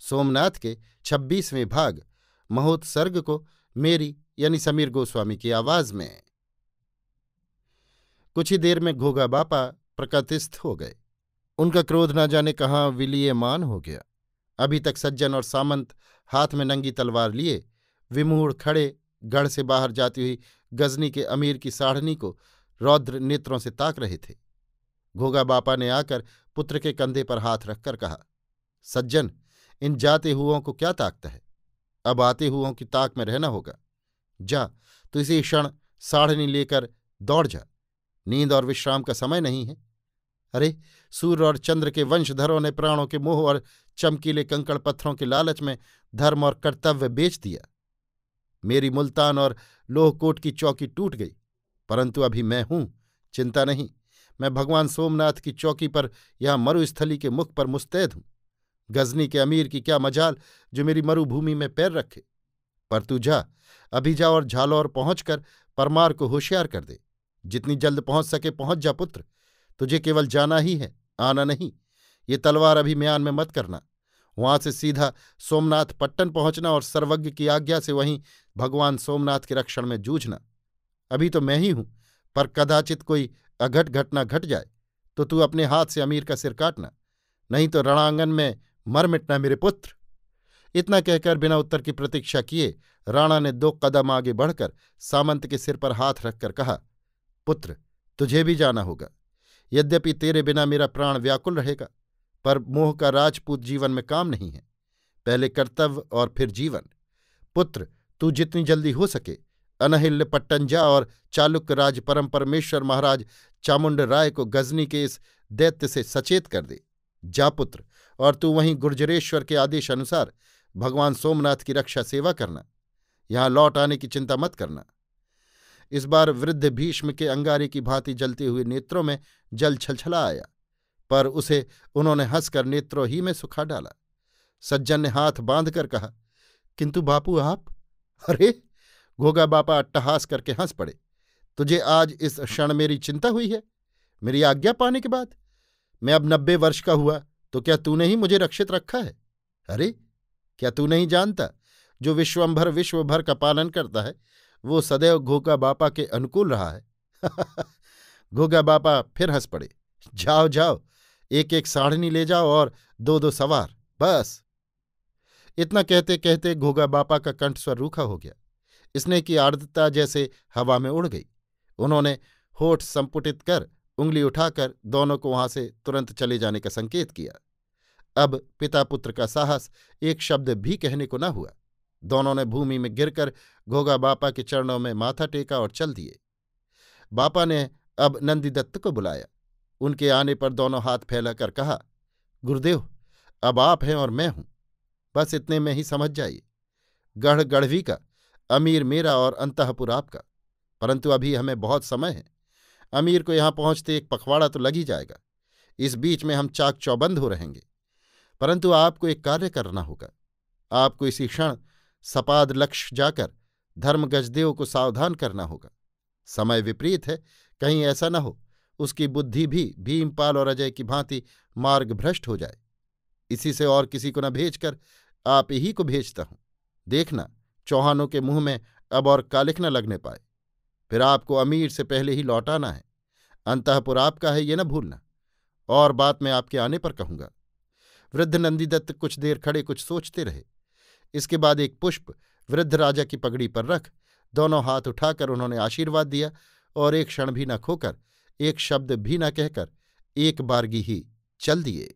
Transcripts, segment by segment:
सोमनाथ के छब्बीसवें भाग महोत्सर्ग को मेरी यानी समीर गोस्वामी की आवाज में कुछ ही देर में घोगा बापा प्रकृतिस्थ हो गए उनका क्रोध न जाने कहाँ विलीयमान हो गया अभी तक सज्जन और सामंत हाथ में नंगी तलवार लिए विमूढ़ खड़े गढ़ से बाहर जाती हुई गजनी के अमीर की साढ़नी को रौद्र नेत्रों से ताक रहे थे घोगा बापा ने आकर पुत्र के कंधे पर हाथ रखकर कहा सज्जन इन जाते हुओं को क्या ताकता है अब आते हुओं की ताक में रहना होगा जा तो इसी क्षण साढ़नी लेकर दौड़ जा नींद और विश्राम का समय नहीं है अरे सूर्य और चंद्र के वंशधरों ने प्राणों के मोह और चमकीले कंकड़ पत्थरों के लालच में धर्म और कर्तव्य बेच दिया मेरी मुल्तान और लोहकोट की चौकी टूट गई परंतु अभी मैं हूं चिंता नहीं मैं भगवान सोमनाथ की चौकी पर यहां मरुस्थली के मुख पर मुस्तैद हूं गजनी के अमीर की क्या मजाल जो मेरी मरुभूमि में पैर रखे पर तू जा अभी जा और झालौर पहुंचकर परमार को होशियार कर दे जितनी जल्द पहुंच सके पहुंच जा पुत्र तुझे केवल जाना ही है आना नहीं ये तलवार अभी म्यान में मत करना वहां से सीधा सोमनाथ पट्टन पहुंचना और सर्वज्ञ की आज्ञा से वहीं भगवान सोमनाथ के रक्षण में जूझना अभी तो मैं ही हूं पर कदाचित कोई अघट घटना घट जाए तो तू अपने हाथ से अमीर का सिर काटना नहीं तो रणांगन में मर मिटना मेरे पुत्र इतना कहकर बिना उत्तर की प्रतीक्षा किए राणा ने दो कदम आगे बढ़कर सामंत के सिर पर हाथ रखकर कहा पुत्र तुझे भी जाना होगा यद्यपि तेरे बिना मेरा प्राण व्याकुल रहेगा पर मोह का राजपूत जीवन में काम नहीं है पहले कर्तव्य और फिर जीवन पुत्र तू जितनी जल्दी हो सके अनहिल्य पट्टंजा और चालुक्य राज परम परमेश्वर महाराज चामुंड राय को गजनी के इस दैत्य से सचेत कर दे जा पुत्र और तू वहीं गुर्जरेश्वर के आदेश अनुसार भगवान सोमनाथ की रक्षा सेवा करना यहां लौट आने की चिंता मत करना इस बार वृद्ध भीष्म के अंगारे की भांति जलते हुए नेत्रों में जल छलछला आया पर उसे उन्होंने हंसकर नेत्रों ही में सुखा डाला सज्जन ने हाथ बांध कर कहा किंतु बापू आप अरे घोगा बापा अट्टहास करके हंस पड़े तुझे आज इस क्षण मेरी चिंता हुई है मेरी आज्ञा पाने के बाद मैं अब नब्बे वर्ष का हुआ तो क्या तूने ही मुझे रक्षित रखा है अरे क्या तू नहीं जानता जो विश्वंभर विश्व भर का पालन करता है वो सदैव घोगा बापा के अनुकूल रहा है घोगा बापा फिर हंस पड़े जाओ जाओ एक एक साढ़नी ले जाओ और दो दो सवार बस इतना कहते कहते घोगा बापा का कंठ स्वर रूखा हो गया स्नेह की आर्द्रता जैसे हवा में उड़ गई उन्होंने होठ संपुटित कर उंगली उठाकर दोनों को वहां से तुरंत चले जाने का संकेत किया अब पिता पुत्र का साहस एक शब्द भी कहने को न हुआ दोनों ने भूमि में गिरकर घोगा बापा के चरणों में माथा टेका और चल दिए बापा ने अब नंदीदत्त को बुलाया उनके आने पर दोनों हाथ फैलाकर कहा गुरुदेव अब आप हैं और मैं हूं बस इतने में ही समझ जाइए गढ़ गढ़वी का अमीर मेरा और अंतपुर आपका परंतु अभी हमें बहुत समय है अमीर को यहां पहुंचते एक पखवाड़ा तो लग ही जाएगा इस बीच में हम चाक चौबंद हो रहेंगे परंतु आपको एक कार्य करना होगा आपको इसी क्षण सपाद लक्ष्य जाकर धर्म गजदेव को सावधान करना होगा समय विपरीत है कहीं ऐसा न हो उसकी बुद्धि भी भीमपाल और अजय की भांति मार्ग भ्रष्ट हो जाए इसी से और किसी को न भेजकर आप ही को भेजता हूं देखना चौहानों के मुंह में अब और कालिख न लगने पाए फिर आपको अमीर से पहले ही लौटाना है अंतपुर आपका है ये न भूलना और बात मैं आपके आने पर कहूंगा वृद्ध नंदीदत्त कुछ देर खड़े कुछ सोचते रहे इसके बाद एक पुष्प वृद्ध राजा की पगड़ी पर रख दोनों हाथ उठाकर उन्होंने आशीर्वाद दिया और एक क्षण भी न खोकर एक शब्द भी न कहकर एक बारगी ही चल दिए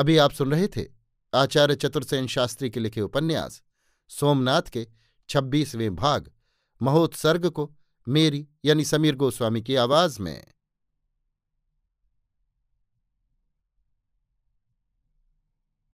अभी आप सुन रहे थे आचार्य चतुर्सेन शास्त्री के लिखे उपन्यास सोमनाथ के छब्बीसवें भाग महोत्सर्ग को मेरी यानी समीर गोस्वामी की आवाज में